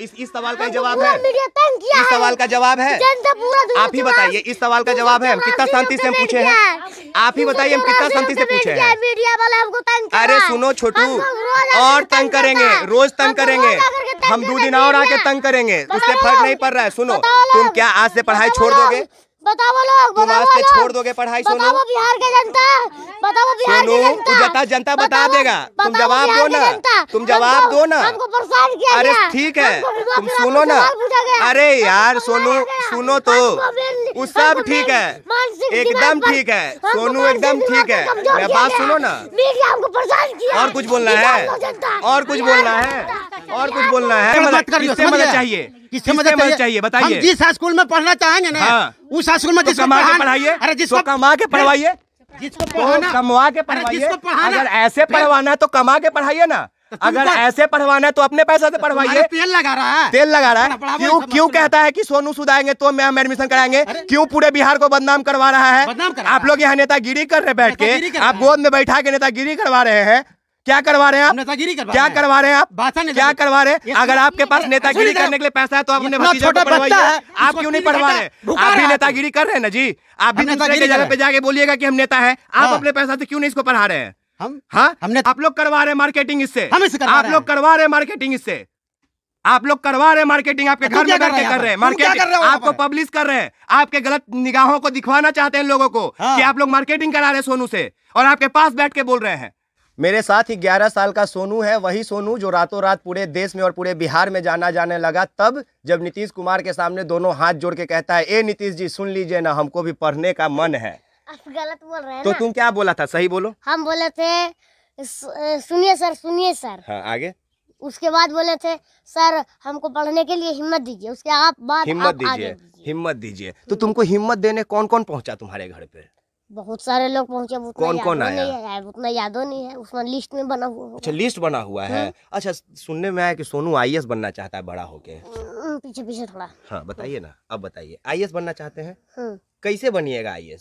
इस इस सवाल का जवाब है इस सवाल का जवाब है आप ही बताइए इस सवाल का जवाब है हम कितना शांति से हम पूछे हैं आप ही बताइए हम कितना शांति से पूछे हैं अरे सुनो छोटू और तंग करेंगे रोज तंग करेंगे हम दो दिन और आके तंग करेंगे उससे फर्क नहीं पड़ रहा है सुनो तुम क्या आज से पढ़ाई छोड़ दोगे बताओ लोग बताओ लोग छोड़ दोगे पढ़ाई बताओ बिहार के जनता बताओ बिहार के जनता जनता बता देगा तुम जवाब दो ना तुम जवाब दो ना अरे ठीक है तुम सुनो ना अरे यार सोनू सुनो तो उस सब ठीक है एकदम ठीक है सोनू एकदम ठीक है मैं बात सुनो ना और कुछ बोलना है और कुछ बोलना है और कुछ बोलना है चाहिए किससे मदद चाहिए, चाहिए बताइए जिस स्कूल में पढ़ना चाहेंगे ना हाँ। उस स्कूल में तो जिसको पढ़ाइए अरे जिसको तो कमा के पढ़वाइए जिसको तो कमा के पढ़वाइए अगर ऐसे पढ़वाना है तो कमा के पढ़ाइए ना अगर ऐसे पढ़वाना है तो अपने पैसा से पढ़वाइए तेल लगा रहा है तेल लगा रहा है क्यों क्यों कहता है कि सोनू सूद आएंगे तो हम एडमिशन कराएंगे क्यों पूरे बिहार को बदनाम करवा रहा है आप लोग यहाँ नेतागिरी कर रहे बैठ के आप गोद में बैठा के नेतागिरी करवा रहे हैं क्या करवा रहे हैं आप नेतागिरी करवा क्या करवा रहे हैं आप भाषण क्या करवा रहे हैं अगर आपके पास नेतागिरी करने के लिए पैसा है तो आपने आप क्यों नहीं पढ़वा रहे आप भी नेतागिरी कर रहे हैं ना जी आप भी नेतागिरी जगह पे जाके बोलिएगा कि हम नेता है आप हाँ। अपने पैसा से क्यों नहीं इसको पढ़ा रहे हैं हम हाँ हमने आप लोग करवा रहे हैं मार्केटिंग इससे इससे आप लोग करवा रहे हैं मार्केटिंग इससे आप लोग करवा रहे हैं मार्केटिंग आपके घर में बैठ के कर रहे हैं मार्केटिंग आपको पब्लिश कर रहे हैं आपके गलत निगाहों को दिखवाना चाहते हैं लोगों को हाँ। कि आप लोग मार्केटिंग करा रहे हैं सोनू से और आपके पास बैठ के बोल रहे हैं मेरे साथ ही 11 साल का सोनू है वही सोनू जो रातों रात पूरे देश में और पूरे बिहार में जाना जाने लगा तब जब नीतीश कुमार के सामने दोनों हाथ जोड़ के कहता है ए नीतीश जी सुन लीजिए ना हमको भी पढ़ने का मन है आप गलत बोल रहे हैं तो तुम क्या बोला था सही बोलो हम बोले थे सुनिए सर सुनिए सर हाँ आगे उसके बाद बोले थे सर हमको पढ़ने के लिए हिम्मत दीजिए उसके आप बात हिम्मत दीजिए हिम्मत दीजिए तो तुमको हिम्मत देने कौन कौन पहुंचा तुम्हारे घर पे बहुत सारे लोग पहुंचे कौन कौन आया है उतना यादों नहीं है उसमें लिस्ट में बना हुआ अच्छा लिस्ट बना हुआ है हाँ। अच्छा सुनने में आया कि सोनू आई बनना चाहता है बड़ा होके पीछे पीछे थोड़ा हाँ बताइए ना अब बताइए आई बनना चाहते हैं हाँ। कैसे बनिएगा आई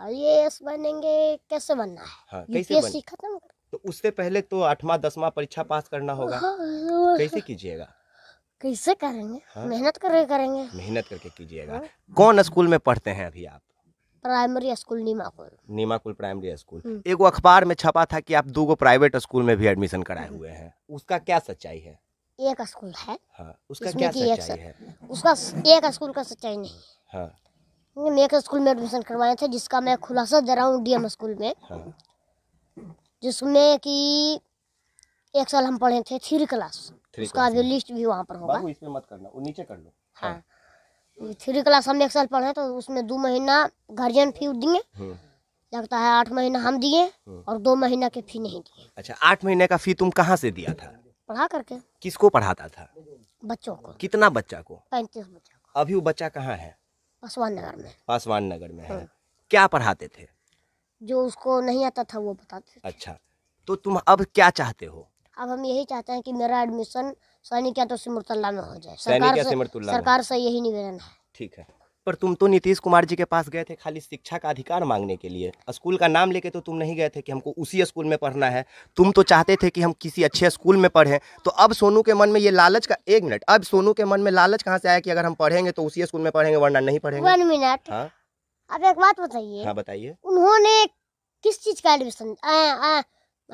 आईएएस बनेंगे कैसे बनना है हाँ, कैसे बन... खत्म तो उससे पहले तो आठवां दसवां परीक्षा पास करना होगा हाँ, कैसे कीजिएगा कैसे करेंगे मेहनत करके करेंगे मेहनत करके कीजिएगा कौन स्कूल में पढ़ते हैं अभी आप primary school Nimakul Nimakul primary school एक अखबार में छपा था कि आप दो गो प्राइवेट स्कूल में भी एडमिशन कराए hmm. हुए हैं उसका क्या सच्चाई है एक स्कूल है हाँ, उसका क्या सच्चाई है उसका एक स्कूल का सच्चाई नहीं हाँ। मैं एक स्कूल में एडमिशन करवाया था जिसका मैं खुलासा दे रहा हूँ डीएम स्कूल में हाँ। जिसमें कि एक साल हम पढ़े थे थ्री क्लास उसका लिस्ट भी वहाँ पर होगा इसमें मत करना वो नीचे कर लो हाँ, हाँ। थ्री क्लास हम एक साल पढ़े तो उसमें दो महीना गार्जियन फी दिए हम्म। लगता है आठ महीना हम दिए हम्म। और दो महीना के फी नहीं दिए अच्छा आठ महीने का फी तुम कहाँ से दिया था पढ़ा करके किसको पढ़ाता था बच्चों को कितना बच्चा को पैंतीस बच्चा को अभी वो बच्चा कहाँ है पासवान नगर में पासवान नगर में है हम्म। क्या पढ़ाते थे जो उसको नहीं आता था वो बताते अच्छा तो तुम अब क्या चाहते हो अब हम यही चाहते हैं कि मेरा एडमिशन सैनिक या तो सिमरतुल्ला में हो जाए सरकार से सरकार से यही निवेदन है ठीक है पर तुम तो नीतीश कुमार जी के पास गए थे खाली शिक्षा का अधिकार मांगने के लिए स्कूल का नाम लेके तो तुम नहीं गए थे कि हमको उसी स्कूल में पढ़ना है तुम तो चाहते थे कि हम किसी अच्छे स्कूल में पढ़ें तो अब सोनू के मन में ये लालच का एक मिनट अब सोनू के मन में लालच कहाँ से आया कि अगर हम पढ़ेंगे तो उसी स्कूल में पढ़ेंगे वरना नहीं पढ़ेंगे वन मिनट हाँ अब एक बात बताइए हाँ बताइए उन्होंने किस चीज का एडमिशन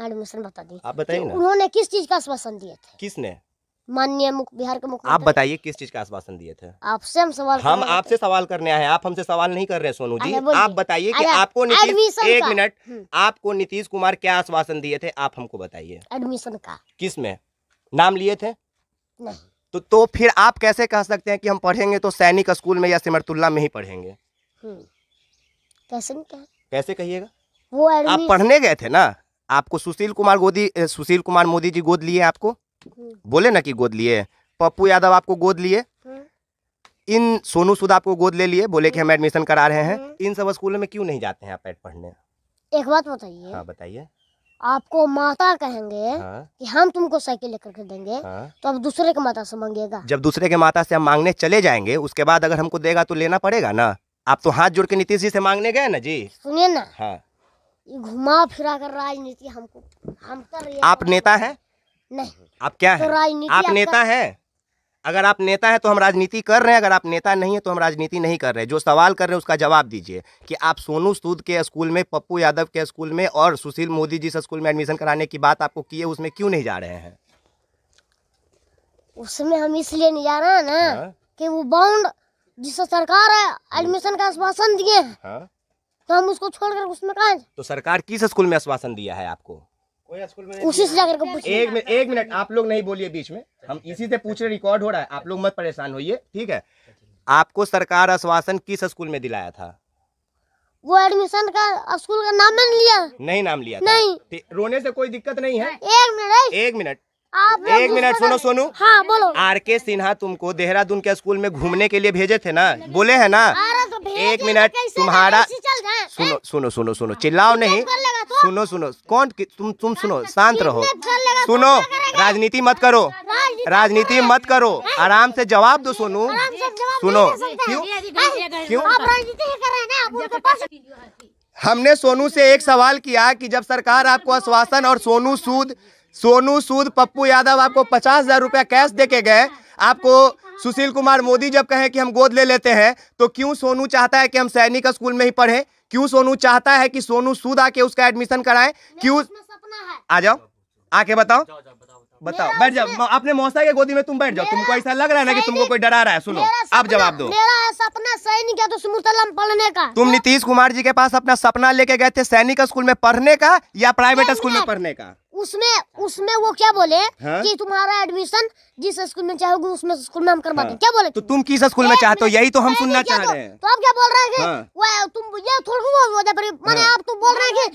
एडमिशन बता दी आप बताइए ना तो उन्होंने किस चीज का आश्वासन दिए थे किसने मान्य माननीय बिहार के मुख्य आप बताइए किस चीज का आश्वासन दिए थे आपसे हम सवाल हम आपसे सवाल करने आए हैं आप हमसे सवाल नहीं कर रहे हैं सोनू जी आप बताइए कि आपको नीतीश एक मिनट हम्म। आपको नीतीश कुमार क्या आश्वासन दिए थे आप हमको बताइए एडमिशन का किस में नाम लिए थे तो तो फिर आप कैसे कह सकते हैं कि हम पढ़ेंगे तो सैनिक स्कूल में या सिमरतुल्ला में ही पढ़ेंगे हम्म। कैसे कैसे कहिएगा वो आप पढ़ने गए थे ना आपको सुशील कुमार गोदी सुशील कुमार मोदी जी गोद लिए आपको हम्म। बोले ना कि गोद लिए पप्पू यादव आपको गोद लिए हम्म। इन सोनू सूद आपको गोद ले लिए बोले कि हम हम्म। एडमिशन करा रहे हैं इन सब स्कूलों में क्यों नहीं जाते हैं आप एड पढ़ने एक बात बताइए हाँ बताइए आपको माता कहेंगे हाँ? कि हम तुमको साइकिल लेकर के देंगे हाँ? तो अब दूसरे के माता से मांगेगा जब दूसरे के माता से हम मांगने चले जाएंगे उसके बाद अगर हमको देगा तो लेना पड़ेगा ना आप तो हाथ जोड़ के नीतीश जी से मांगने गए ना जी सुनिए ना हाँ घुमा फिरा कर राजनीति हमको हम कर आप नेता है नहीं आप क्या तो है आप नेता है अगर आप नेता है तो हम राजनीति कर रहे हैं अगर आप नेता नहीं है तो हम राजनीति नहीं कर रहे हैं जो सवाल कर रहे हैं उसका जवाब दीजिए कि आप सोनू सूद के स्कूल में पप्पू यादव के स्कूल में और सुशील मोदी जी स्कूल में एडमिशन कराने की बात आपको किए उसमें क्यों नहीं जा रहे हैं उसमें हम इसलिए नहीं जा रहे हैं ना हाँ? कि वो बाउंड जिससे सरकार है एडमिशन का आश्वासन दिए हैं हाँ? तो हम उसको छोड़कर उसमें कहा तो सरकार किस स्कूल में आश्वासन दिया है आपको उसी से जाकर एक मिनट एक मिनट आप लोग नहीं बोलिए बीच में हम इसी से पूछ रहे रिकॉर्ड हो रहा है आप लोग मत परेशान होइए ठीक है आपको सरकार आश्वासन किस स्कूल में दिलाया था वो एडमिशन का स्कूल का नाम नहीं लिया नहीं नाम लिया नहीं रोने से कोई दिक्कत नहीं है एक मिनट एक मिनट आप एक मिनट सुनो सोनू हाँ बोलो आर के सिन्हा तुमको देहरादून के स्कूल में घूमने के लिए भेजे थे ना बोले है ना तो एक मिनट तो तुम्हारा सुनो सुनो सुनो सुनो चिल्लाओ नहीं तो? सुनो सुनो कौन तुम तुम सुनो तो? शांत रहो तो सुनो राजनीति मत करो राजनीति मत करो आराम से जवाब दो सोनू सुनो क्यों क्यों हमने सोनू से एक सवाल किया कि जब सरकार आपको आश्वासन और सोनू सूद सोनू सूद पप्पू यादव आपको पचास हजार रुपया कैश दे के गए आपको सुशील कुमार मोदी जब कहें कि हम गोद ले लेते हैं तो क्यों सोनू चाहता है कि हम सैनिक स्कूल में ही पढ़ें क्यों सोनू चाहता है कि सोनू सूद आके उसका एडमिशन कराए क्यों आ जाओ आके बताओ बताओ बैठ जाओ अपने मौसा के गोदी में तुम बैठ जाओ तुमको ऐसा लग रहा है ना कि तुमको कोई डरा रहा है सुनो आप जवाब दो मेरा सपना सैनिक तो पढ़ने का तुम नीतीश कुमार जी के पास अपना सपना लेके गए थे सैनिक स्कूल में पढ़ने का या प्राइवेट स्कूल में पढ़ने का उसमें उसमें वो क्या बोले हा? कि तुम्हारा एडमिशन जिस स्कूल में चाहोगे उसमें स्कूल में हम करवा दे हाँ। क्या बोले तो तुम किस स्कूल में चाहते हो यही तो हम सुनना चाह तो- रहे हैं तो आप क्या बोल रहे हैं हाँ। तुम ये थोड़ा हाँ। आप तो बोल रहे हैं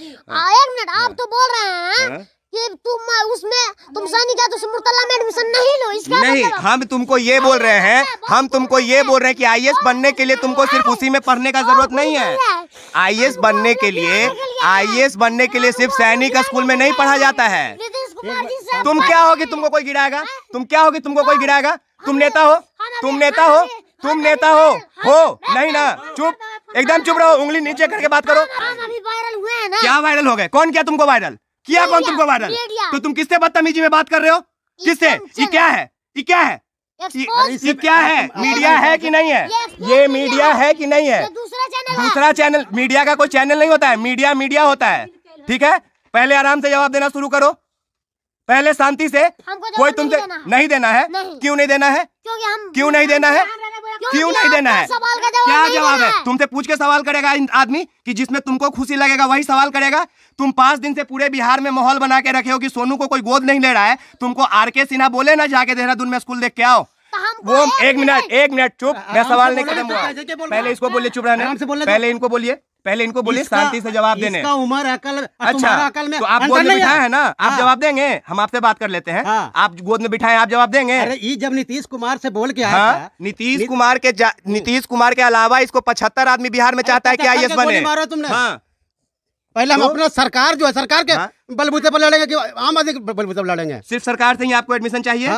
एक मिनट आप तो बोल रहे हैं ये तुम उसमें तुम सनी का तो मुर्तला में एडमिशन नहीं लो इसका नहीं मतलब हम तुमको ये बोल रहे हैं हम तुमको ये बोल रहे हैं कि आईएएस बनने के लिए तुमको सिर्फ उसी में पढ़ने का जरूरत नहीं है आईएएस बनने के लिए आईएएस बनने के लिए सिर्फ सैनिक स्कूल में नहीं पढ़ा जाता है तुम क्या होगी तुमको कोई गिराएगा तुम क्या होगी तुमको कोई गिराएगा तुम नेता हो हाँ, तुम नेता हाँ, हो हाँ, तुम नेता हो हो नहीं ना चुप एकदम चुप रहो उंगली नीचे करके बात करो क्या वायरल हुए हैं ना क्या वायरल हो गए कौन किया तुमको वायरल किया कौन तुमको वायरल तो तुम किससे बदतमीजी में बात कर रहे हो किससे ये क्या है ये क्या है ये क्या है मीडिया है कि नहीं है ये मीडिया है कि नहीं है दूसरा चैनल मीडिया का कोई चैनल नहीं होता है मीडिया मीडिया होता है ठीक है पहले आराम से जवाब देना शुरू करो पहले शांति से कोई तुमसे नहीं देना है क्यों नहीं देना है क्यों नहीं देना है क्यों नहीं देना है क्या जवाब है तुमसे पूछ के सवाल करेगा आदमी कि जिसमें तुमको खुशी लगेगा वही सवाल करेगा तुम पांच दिन से पूरे बिहार में माहौल बना के रखे हो कि सोनू को कोई गोद नहीं ले रहा है तुमको आर के सिन्हा बोले ना जाके देहरादून में स्कूल देख के आओ तो वो एक मिनट एक मिनट चुप मैं सवाल नहीं खत्म तो हुआ पहले इसको बोलिए चुप रहने तो- पहले इनको बोलिए पहले इनको बोलिए शांति से जवाब देने इसका उम्र अकल अच्छा अकल में तो आप गोद में बिठाए है ना आप हाँ। जवाब देंगे हम आपसे बात कर लेते हैं हाँ। आप गोद में बिठाए आप जवाब देंगे अरे जब नीतीश कुमार से बोल के आया हाँ, नीतीश कुमार के नीतीश कुमार के अलावा इसको पचहत्तर आदमी बिहार में चाहता है की आई बने तुमने पहले हम तो- अपना सरकार जो है सरकार के बलबूते पर लड़ेंगे कि आम आदमी बलबूते पर लड़ेंगे सिर्फ सरकार से ही आपको एडमिशन चाहिए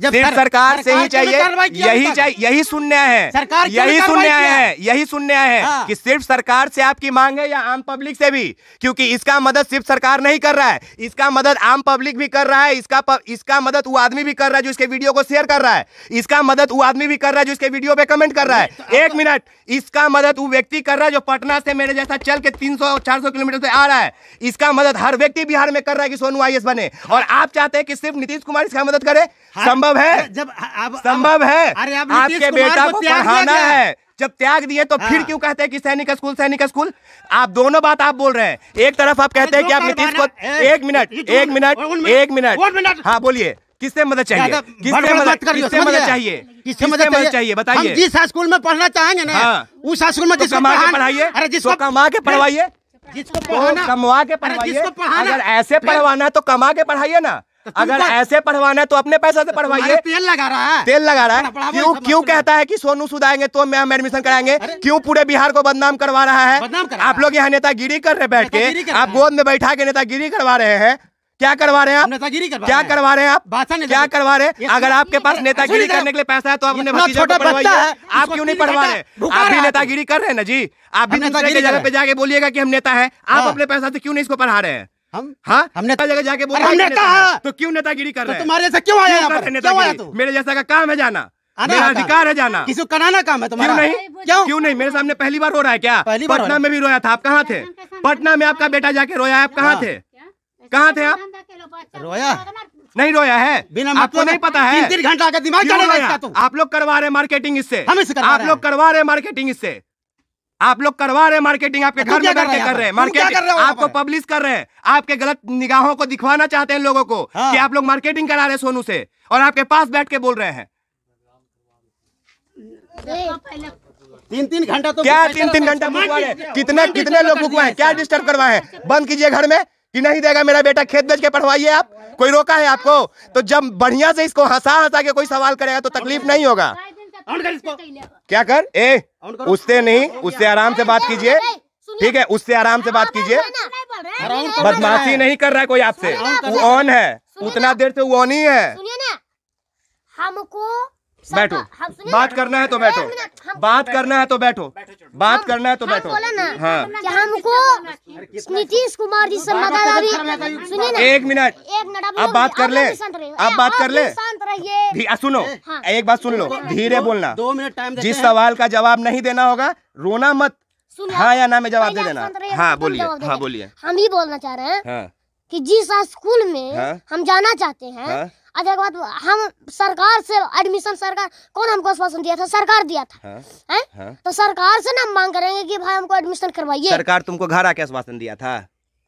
जब सिर्फ सरकार से ही चाहिए यही चाहिए यही सुनने हैं सरकार यही सुनने आए हैं यही सुनने आए हैं हाँ। कि सिर्फ सरकार से आपकी मांग है या आम पब्लिक से भी क्योंकि इसका मदद सिर्फ सरकार नहीं कर रहा है इसका मदद आम पब्लिक भी कर रहा है इसका प, इसका मदद वो आदमी भी कर रहा है जो इसके वीडियो को शेयर कर रहा है इसका मदद वो आदमी भी कर रहा है जो इसके वीडियो पे कमेंट कर रहा है एक तो- मिनट इसका मदद वो व्यक्ति कर रहा है जो पटना से मेरे जैसा चल के तीन सौ किलोमीटर से आ रहा है इसका मदद हर व्यक्ति बिहार में कर रहा है कि सोनू आई बने और आप चाहते हैं कि सिर्फ नीतीश कुमार इसका मदद करे संभव संभव है जब आप संभव है अरे आप आपके बेटा को पढ़ाना है जब त्याग दिए तो फिर हाँ। क्यों कहते हैं कि सैनिक स्कूल सैनिक स्कूल आप दोनों बात आप बोल रहे हैं एक तरफ आप कहते हैं कि आप नीतीश को एक मिनट एक मिनट एक मिनट हाँ बोलिए किससे मदद चाहिए किससे मदद किससे मदद चाहिए किससे मदद चाहिए, चाहिए? बताइए जिस स्कूल में पढ़ना चाहेंगे ना हाँ। उस स्कूल में तो जिसको कमा के पढ़ाइए अरे जिसको तो कमा के पढ़वाइए जिसको तो कमा के पढ़ाइए अगर ऐसे पढ़वाना है तो कमा के पढ़ाइए ना अगर ऐसे पढ़वाना है तो अपने पैसा से पढ़वाइए तेल लगा रहा है तेल लगा रहा है क्यों क्यों कहता है कि सोनू सूद आएंगे तो हम एडमिशन कराएंगे क्यों पूरे बिहार को बदनाम करवा रहा है आप लोग यहाँ नेतागिरी कर रहे बैठ के आप गोद में बैठा के नेतागिरी करवा रहे हैं क्या करवा रहे हैं आप नेतागिरी करवा क्या करवा रहे हैं आप क्या करवा रहे हैं अगर आपके पास नेतागिरी करने के लिए पैसा है तो आप अपने आप क्यों नहीं पढ़वा रहे आप भी नेतागिरी कर रहे हैं ना जी आप भी नेतागिरी जगह पे जाके बोलिएगा की हम नेता है आप हाँ। अपने पैसा से क्यों नहीं इसको पढ़ा रहे हैं हम हाँ हमने तो- जगह जाके बोला हमने कहा तो क्यों नेतागिरी कर तो रहे तुम्हारे जैसा क्यों आया क्यों आया तू मेरे जैसा का काम है जाना मेरा अधिकार है जाना किसी कराना काम है तुम्हारा क्यों नहीं क्यों क्यों नहीं मेरे सामने पहली बार हो रहा है क्या पहली बार पटना में भी रोया था आप कहाँ थे पटना में आपका बेटा जाके रोया आप कहाँ थे कहाँ थे आप रोया नहीं रोया है बिना मतलब आपको नहीं पता है तीन घंटा का दिमाग आप लोग करवा रहे मार्केटिंग इससे आप लोग करवा रहे मार्केटिंग इससे आप लोग करवा रहे मार्केटिंग आपके तो घर में बैठ के कर रहे हैं मार्केटिंग आपको पब्लिश कर रहे हैं आपके गलत निगाहों को दिखवाना चाहते हैं लोगों को हाँ। कि आप लोग मार्केटिंग करा रहे सोनू से और आपके पास बैठ के बोल रहे हैं तीन तीन घंटा तो क्या तीन तीन घंटा बुकवाए कितने कितने लोग बुकवाए क्या डिस्टर्ब करवाए हैं बंद कीजिए घर में कि नहीं देगा मेरा बेटा खेत बेच के पढ़वाइए आप कोई रोका है आपको तो जब बढ़िया से इसको हंसा हंसा के कोई सवाल करेगा तो तकलीफ नहीं होगा क्या कर ए उससे नहीं उससे आराम से बात कीजिए ठीक है उससे आराम से बात कीजिए बदमाशी नहीं कर रहा है कोई आपसे वो ऑन है उतना देर से वो ऑन ही है हमको बैठो हाँ, बात करना है तो बैठो बात करना है तो बैठो बात करना है तो बैठो हाँ हमको नीतीश कुमार जी से तो एक मिनट अब बात कर ले अब बात कर ले चाहिए सुनो हाँ। एक बात सुन लो धीरे बोलना दो मिनट टाइम जिस सवाल का जवाब नहीं देना होगा रोना मत हाँ या ना में जवाब दे देना हाँ बोलिए हाँ बोलिए हम ही बोलना चाह रहे हैं हाँ। कि जिस स्कूल में हाँ। हम जाना चाहते हैं अच्छा बात हम सरकार से एडमिशन सरकार कौन हमको आश्वासन दिया था सरकार दिया था हाँ, हाँ? तो सरकार से ना मांग करेंगे कि भाई हमको एडमिशन करवाइए सरकार तुमको घर आके आश्वासन दिया था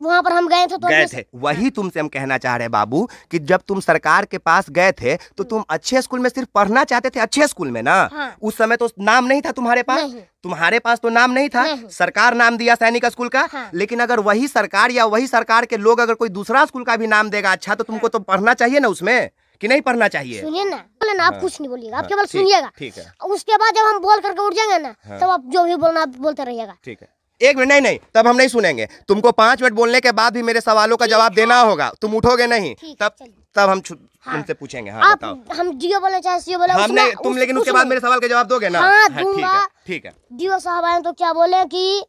वहाँ पर हम गए थे तो गए थे वही हाँ। तुमसे हम कहना चाह रहे हैं बाबू कि जब तुम सरकार के पास गए थे तो हम्म। तुम अच्छे स्कूल में सिर्फ पढ़ना चाहते थे अच्छे स्कूल में ना हाँ। उस समय तो नाम नहीं था तुम्हारे पास तुम्हारे पास तो नाम नहीं था नहीं। सरकार नाम दिया सैनिक स्कूल का हाँ। लेकिन अगर वही सरकार या वही सरकार के लोग अगर कोई दूसरा स्कूल का भी नाम देगा अच्छा तो तुमको हाँ। तो पढ़ना चाहिए ना उसमें कि नहीं पढ़ना चाहिए सुनिए ना बोले ना आप हाँ। कुछ नहीं बोलिएगा आप केवल सुनिएगा ठीक है उसके बाद जब हम बोल करके उठ जाएंगे ना तब आप जो भी बोलना आप बोलते रहिएगा ठीक है एक मिनट नहीं नहीं तब हम नहीं सुनेंगे तुमको पांच मिनट बोलने के बाद भी मेरे सवालों का जवाब देना हाँ। होगा तुम उठोगे नहीं तब तब हम हाँ। तुमसे पूछेंगे हाँ, आप, बताओ हम जियो बोले चाहे जियो बोले हमने तुम उस, लेकिन उसके बाद मेरे सवाल का जवाब दोगे ना हाँ, हाँ ठीक है ठीक है जियो साहब आए तो क्या बोले कि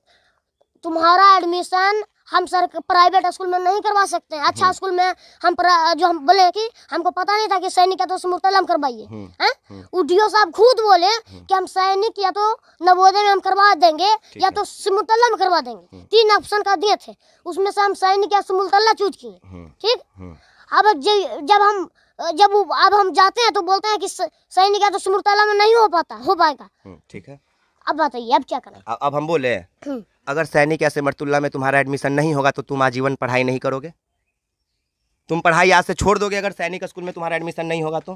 तुम्हारा एडमिशन हम सर प्राइवेट स्कूल में नहीं करवा सकते अच्छा स्कूल हम्म। में हम जो हम बोले कि हमको पता नहीं था कि सैनिक या तो मुफ्तल हम करवाइए हैं हम्म। हाँ? हम्म। डी साहब खुद बोले कि हम सैनिक या तो नवोदय में हम करवा देंगे या तो सिमुतल्ला में करवा देंगे तीन ऑप्शन का दिए थे उसमें से हम सैनिक या सिमुलतल्ला चूज किए ठीक अब जब हम जब अब हम जाते हैं तो बोलते हैं कि सैनिक या तो सिमुलतल्ला में नहीं हो पाता हो पाएगा ठीक है अब बताइए अब क्या करें अब हम बोले अगर सैनिक या सिमरतुल्ला में तुम्हारा एडमिशन नहीं होगा तो तुम आजीवन पढ़ाई नहीं करोगे तुम पढ़ाई आज से छोड़ दोगे अगर सैनिक स्कूल में तुम्हारा एडमिशन नहीं होगा तो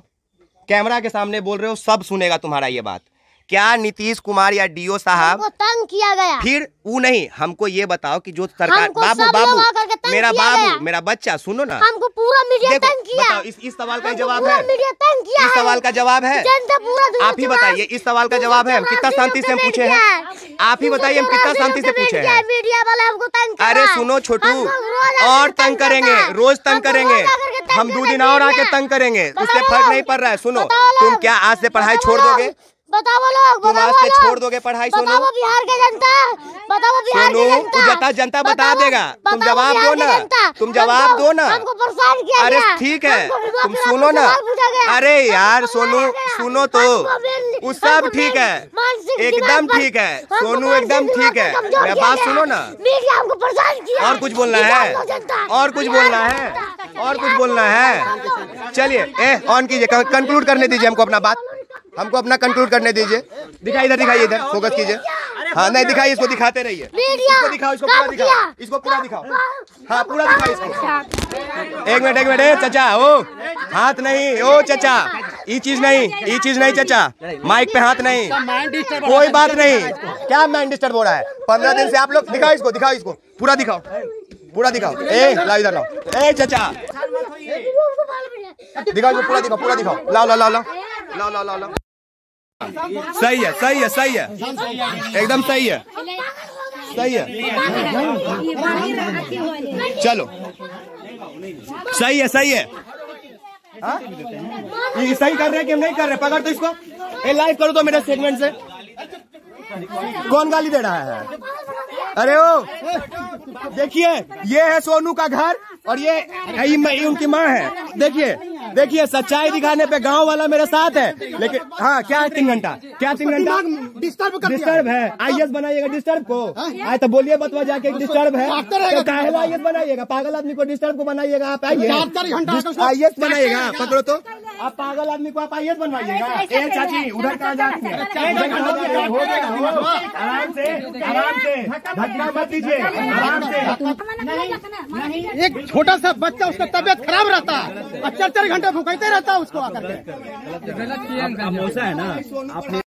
कैमरा के सामने बोल रहे हो सब सुनेगा तुम्हारा ये बात क्या नीतीश कुमार या डीओ साहब तंग किया गया फिर वो नहीं हमको ये बताओ कि जो सरकार बाबू बाबू मेरा बाबू मेरा बच्चा सुनो ना पूरा मीडिया तंग किया बताओ इस इस सवाल का जवाब है मीडिया तंग किया इस सवाल का जवाब है जनता पूरा आप ही बताइए इस सवाल का जवाब है हम कितना शांति से हम पूछे हैं आप ही बताइए हम कितना शांति से पूछे हैं मीडिया वाला हमको तंग अरे सुनो छोटू और तंग करेंगे रोज तंग करेंगे हम दो दिन और आके तंग करेंगे उससे फर्क नहीं पड़ रहा है सुनो तुम क्या आज से पढ़ाई छोड़ दोगे बताओ लोग बताओ लोग छोड़ दोगे पढ़ाई बताओ बिहार के जनता बताओ बिहार के जनता जनता जनता बता देगा तुम जवाब दो ना तुम जवाब दो ना हमको परेशान किया अरे ठीक है तुम सुनो ना अरे यार सोनू सुनो तो उस सब ठीक है एकदम ठीक है सोनू एकदम ठीक है मैं बात सुनो ना परेशान किया और कुछ बोलना है और कुछ बोलना है और कुछ बोलना है चलिए ए ऑन कीजिए कंक्लूड करने दीजिए हमको अपना बात हमको अपना कंट्रोल करने दीजिए दिखाई इधर दिखाइए इधर फोकस कीजिए हाँ नहीं दिखाई इसको दिखाते रहिए इसको दिखाओ इसको पूरा दिखाओ इसको पूरा दिखाओ हाँ पूरा दिखाओ इसको एक मिनट एक मिनट चचा ओ हाथ नहीं ओ चचा ये चीज नहीं ये चीज नहीं चचा माइक पे हाथ नहीं कोई बात नहीं क्या माइंड डिस्टर्ब हो रहा है पंद्रह दिन से आप लोग दिखाओ इसको दिखाओ इसको पूरा दिखाओ पूरा दिखाओ ए लाओ इधर लाओ ए चचा दिखाओ पूरा दिखाओ पूरा दिखाओ लाओ लाओ लाओ लाओ लाओ लाओ लाओ सही है सही है सही है एकदम सही है सही है चलो सही है सही है हाँ? ये सही कर रहे हैं कि नहीं कर रहे पकड़ तो इसको ए लाइव करो तो मेरे सेगमेंट से कौन गाली दे रहा है अरे ओ देखिए ये है सोनू का घर और ये उनकी माँ है देखिए देखिए सच्चाई दिखाने पे गांव वाला मेरे साथ है लेकिन हाँ क्या है तीन घंटा क्या तीन घंटा डिस्टर्ब डिस्टर्ब है आई एस बनाइएगा डिस्टर्ब को हाँ? आए तो बोलिए बतवा जाके डिस्टर्ब है आई एस तो बनाइएगा पागल आदमी को डिस्टर्ब को बनाइएगा आप आइए आई एस बनाइएगा पकड़ो तो आप पागल आदमी को आप आई एस बनवाइएगा चाची उधर कहा जाती है आराम से आराम से मत दीजिए आराम से एक छोटा सा बच्चा उसका तबियत खराब रहता है अच्छा, चार चार घंटे घंटे भुगैते रहता उसको आकर के है ना आपने